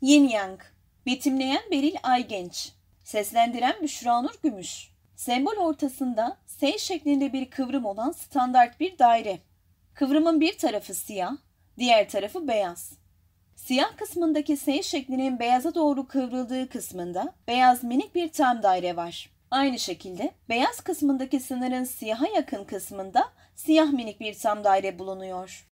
Yin Yang Betimleyen Beril Aygenç Seslendiren Büşra Nur Gümüş Sembol ortasında S şeklinde bir kıvrım olan standart bir daire. Kıvrımın bir tarafı siyah, diğer tarafı beyaz. Siyah kısmındaki S şeklinin beyaza doğru kıvrıldığı kısmında beyaz minik bir tam daire var. Aynı şekilde beyaz kısmındaki sınırın siyaha yakın kısmında siyah minik bir tam daire bulunuyor.